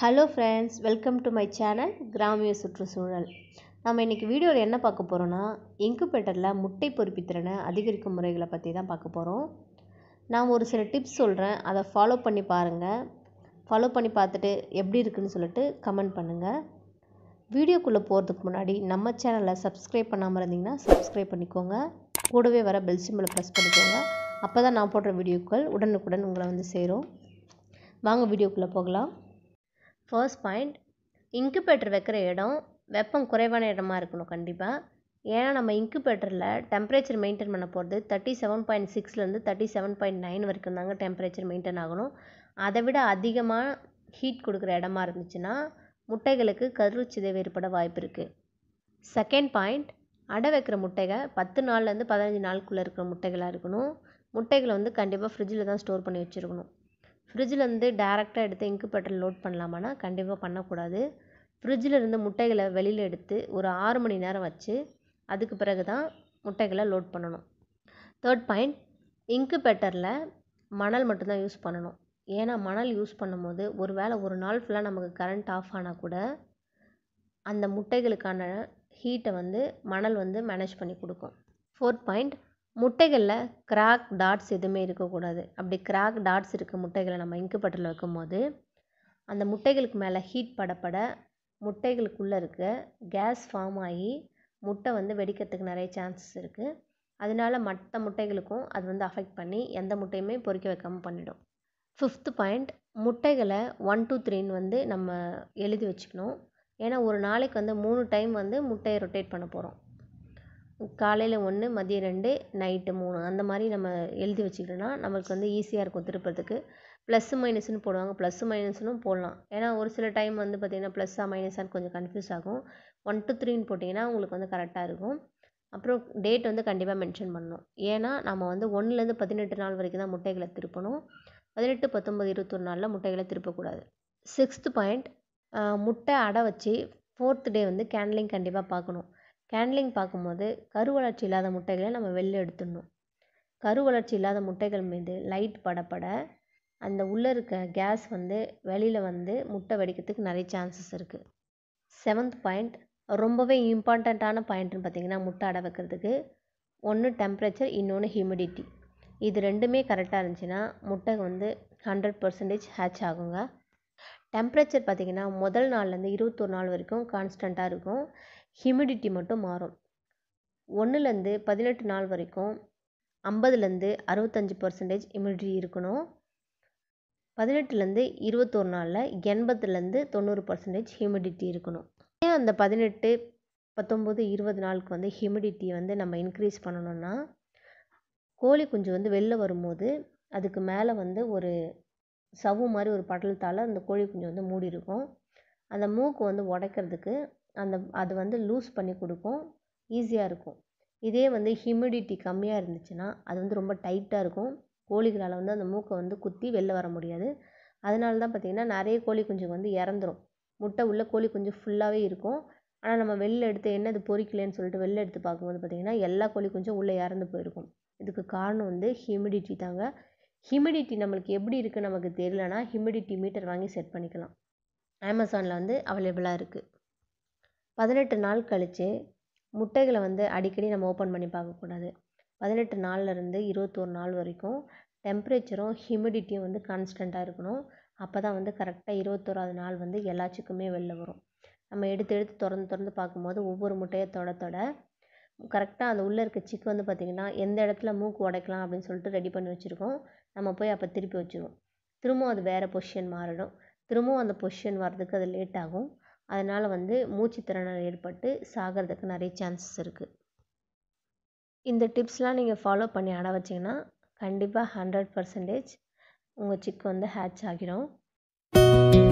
hello friends welcome to my channel கிராமிய சுற்றுச்சூழல் நம்ம இன்றைக்கி வீடியோவில் என்ன பார்க்க போகிறோன்னா இன்குபேட்டரில் முட்டை பொறிப்பித்திறனை அதிகரிக்கும் முறைகளை பற்றி தான் பார்க்க போகிறோம் நான் ஒரு சில டிப்ஸ் சொல்கிறேன் அதை ஃபாலோ பண்ணி பாருங்கள் ஃபாலோ பண்ணி பார்த்துட்டு எப்படி இருக்குன்னு சொல்லிட்டு கமெண்ட் பண்ணுங்கள் வீடியோக்குள்ளே போகிறதுக்கு முன்னாடி நம்ம சேனலை சப்ஸ்கிரைப் பண்ணாமல் இருந்தீங்கன்னா சப்ஸ்கிரைப் பண்ணிக்கோங்க கூடவே வர பெல் சிம்பிளை ப்ரெஸ் பண்ணிக்கோங்க அப்போ தான் நான் போடுற வீடியோக்கள் உடனுக்குடன் உங்களை வந்து சேரும் வாங்க வீடியோக்குள்ளே போகலாம் ஃபர்ஸ்ட் பாயிண்ட் இன்குபேட்டர் வைக்கிற இடம் வெப்பம் குறைவான இடமா இருக்கணும் கண்டிப்பாக ஏன்னா நம்ம இன்குபேட்டரில் டெம்ப்ரேச்சர் மெயின்டைன் பண்ண போகிறது தேர்ட்டி செவன் பாயிண்ட் சிக்ஸ்லேருந்து தேர்ட்டி செவன் பாயிண்ட் நைன் வரைக்கும் தாங்க டெம்பரேச்சர் மெயின்டைன் ஆகணும் அதை விட அதிகமாக ஹீட் கொடுக்குற இடமா இருந்துச்சுன்னா முட்டைகளுக்கு கரு சிதை ஏற்பட வாய்ப்பு இருக்குது செகண்ட் பாயிண்ட் அடை வைக்கிற முட்டைகள் பத்து நாள்லேருந்து பதினஞ்சு நாளுக்குள்ளே இருக்கிற முட்டைகளாக இருக்கணும் முட்டைகளை வந்து கண்டிப்பாக ஃப்ரிட்ஜில் தான் ஸ்டோர் பண்ணி வச்சுருக்கணும் ஃப்ரிட்ஜில் இருந்து டேரெக்டாக எடுத்து இங்கு பெட்டில் லோட் பண்ணலாமான்னா கண்டிப்பாக பண்ணக்கூடாது ஃப்ரிட்ஜில் இருந்து முட்டைகளை வெளியில் எடுத்து ஒரு ஆறு மணி நேரம் வச்சு அதுக்கு பிறகு தான் முட்டைகளை லோட் பண்ணணும் தேர்ட் பாயிண்ட் இங்கு பெட்டரில் மணல் மட்டும்தான் யூஸ் பண்ணணும் ஏன்னா மணல் யூஸ் பண்ணும்போது ஒரு வேளை ஒரு நாள் ஃபுல்லாக நமக்கு கரண்ட் ஆஃப் ஆனால் கூட அந்த முட்டைகளுக்கான ஹீட்டை வந்து மணல் வந்து மேனேஜ் பண்ணி கொடுக்கும் ஃபோர்த் பாயிண்ட் முட்டைகளில் கிராக் டாட்ஸ் எதுவுமே இருக்கக்கூடாது அப்படி கிராக் டாட்ஸ் இருக்க முட்டைகளை நம்ம இங்கு இன்குபேட்டரில் வைக்கும்போது அந்த முட்டைகளுக்கு மேலே ஹீட் படப்பட முட்டைகளுக்குள்ளே இருக்க கேஸ் ஃபார்ம் ஆகி முட்டை வந்து வெடிக்கிறதுக்கு நிறைய சான்சஸ் இருக்குது அதனால மற்ற முட்டைகளுக்கும் அது வந்து அஃபெக்ட் பண்ணி எந்த முட்டையுமே பொறிக்க வைக்காமல் பண்ணிவிடும் ஃபிஃப்த்து பாயிண்ட் முட்டைகளை ஒன் டூ த்ரீன்னு வந்து நம்ம எழுதி வச்சுக்கணும் ஏன்னா ஒரு நாளைக்கு வந்து மூணு டைம் வந்து முட்டையை ரொட்டேட் பண்ண போகிறோம் காலையில் ஒன்று மதியம் ரெண்டு நைட்டு மூணு அந்த மாதிரி நம்ம எழுதி வச்சுக்கிட்டோன்னா நம்மளுக்கு வந்து ஈஸியாக இருக்கும் திருப்புறதுக்கு ப்ளஸ் மைனஸ்னு போடுவாங்க ப்ளஸ்ஸு மைனஸுன்னும் போடலாம் ஏன்னா ஒரு சில டைம் வந்து பார்த்திங்கன்னா ப்ளஸ்ஸா மைனஸான்னு கொஞ்சம் கன்ஃப்யூஸ் ஆகும் ஒன் டூ த்ரீன்னு போட்டிங்கன்னா உங்களுக்கு வந்து கரெக்டாக இருக்கும் அப்புறம் டேட் வந்து கண்டிப்பாக மென்ஷன் பண்ணணும் ஏன்னா நம்ம வந்து ஒன்றுலேருந்து பதினெட்டு நாள் வரைக்கும் தான் முட்டைகளை திருப்பணும் பதினெட்டு பத்தொம்பது இருபத்தொரு நாளில் முட்டைகளை திருப்பக்கூடாது சிக்ஸ்த்து பாயிண்ட் முட்டை அடை வச்சு ஃபோர்த் டே வந்து கேன்லிங் கண்டிப்பாக பார்க்கணும் கேன்லிங் பார்க்கும்போது கரு வளர்ச்சி இல்லாத முட்டைகளை நம்ம வெளில எடுத்துடணும் கரு வளர்ச்சி இல்லாத முட்டைகள் மீது லைட் படப்பட அந்த உள்ளே இருக்க கேஸ் வந்து வெளியில் வந்து முட்டை வெடிக்கிறதுக்கு நிறைய சான்சஸ் இருக்குது செவன்த் பாயிண்ட் ரொம்பவே இம்பார்ட்டண்ட்டான பாயிண்ட்டுன்னு பார்த்தீங்கன்னா முட்டை அடை வைக்கிறதுக்கு ஒன்று டெம்ப்ரேச்சர் இன்னொன்று ஹியூமிடிட்டி இது ரெண்டுமே கரெக்டாக இருந்துச்சுன்னா முட்டை வந்து ஹண்ட்ரட் பர்சன்டேஜ் ஹேச் ஆகுங்க டெம்ப்ரேச்சர் பார்த்திங்கன்னா முதல் நாள்லேருந்து இருபத்தொரு நாள் வரைக்கும் கான்ஸ்டண்ட்டாக இருக்கும் ஹியூமிடிட்டி மட்டும் மாறும் ஒன்றுலேருந்து பதினெட்டு நாள் வரைக்கும் ஐம்பதுலேருந்து அறுபத்தஞ்சி பர்சன்டேஜ் ஹிமிடிட்டி இருக்கணும் பதினெட்டுலேருந்து இருபத்தொரு நாளில் எண்பதுலேருந்து தொண்ணூறு பர்சன்டேஜ் ஹியூமிடிட்டி இருக்கணும் ஏன் அந்த பதினெட்டு பத்தொம்பது இருபது நாளுக்கு வந்து ஹியூமிடிட்டி வந்து நம்ம இன்க்ரீஸ் பண்ணணும்னா கோழி குஞ்சு வந்து வெளில வரும்போது அதுக்கு மேலே வந்து ஒரு சவ்வு மாதிரி ஒரு படலத்தால் அந்த கோழி குஞ்சு வந்து மூடி இருக்கும் அந்த மூக்கு வந்து உடைக்கிறதுக்கு அந்த அது வந்து லூஸ் பண்ணி கொடுக்கும் ஈஸியாக இருக்கும் இதே வந்து ஹியூமிடிட்டி கம்மியாக இருந்துச்சுன்னா அது வந்து ரொம்ப டைட்டாக இருக்கும் கோழிகளால் வந்து அந்த மூக்கை வந்து குத்தி வெளில வர முடியாது அதனால தான் பார்த்திங்கன்னா நிறைய கோழி குஞ்சு வந்து இறந்துரும் முட்டை உள்ள கோழி குஞ்சு ஃபுல்லாகவே இருக்கும் ஆனால் நம்ம வெளில எடுத்து என்ன அது பொரிக்கலைன்னு சொல்லிட்டு வெளில எடுத்து பார்க்கும்போது பார்த்திங்கன்னா எல்லா கோழி குஞ்சும் உள்ளே இறந்து போயிருக்கும் இதுக்கு காரணம் வந்து ஹியூமிடிட்டி தாங்க ஹியூமிடிட்டி நம்மளுக்கு எப்படி இருக்குதுன்னு நமக்கு தெரியலனா ஹிமிடிட்டி மீட்டர் வாங்கி செட் பண்ணிக்கலாம் அமேசானில் வந்து அவைலபிளாக இருக்குது பதினெட்டு நாள் கழித்து முட்டைகளை வந்து அடிக்கடி நம்ம ஓப்பன் பண்ணி பார்க்கக்கூடாது பதினெட்டு நாள்லேருந்து இருபத்தோரு நாள் வரைக்கும் டெம்ப்ரேச்சரும் ஹியூமிடிட்டியும் வந்து கான்ஸ்டண்ட்டாக இருக்கணும் அப்போ தான் வந்து கரெக்டாக இருபத்தோராவது நாள் வந்து எல்லாச்சுக்குமே வெளில வரும் நம்ம எடுத்து எடுத்து திறந்து திறந்து பார்க்கும்போது ஒவ்வொரு முட்டையை தொட தொட கரெக்டாக அந்த உள்ளே இருக்க சிக்கு வந்து பார்த்திங்கன்னா எந்த இடத்துல மூக்கு உடைக்கலாம் அப்படின்னு சொல்லிட்டு ரெடி பண்ணி வச்சுருக்கோம் நம்ம போய் அப்போ திருப்பி வச்சுருவோம் திரும்பவும் அது வேறு பொஷிஷன் மாறிடும் திரும்பவும் அந்த பொஷிஷன் வர்றதுக்கு அது லேட் ஆகும் அதனால் வந்து மூச்சுத்திணறல் ஏற்பட்டு சாகிறதுக்கு நிறைய சான்சஸ் இருக்குது இந்த டிப்ஸ்லாம் நீங்கள் ஃபாலோ பண்ணி அட வச்சிங்கன்னா கண்டிப்பாக ஹண்ட்ரட் பர்சன்டேஜ் உங்கள் சிக்கு வந்து ஹேட்ச் ஆகிடும்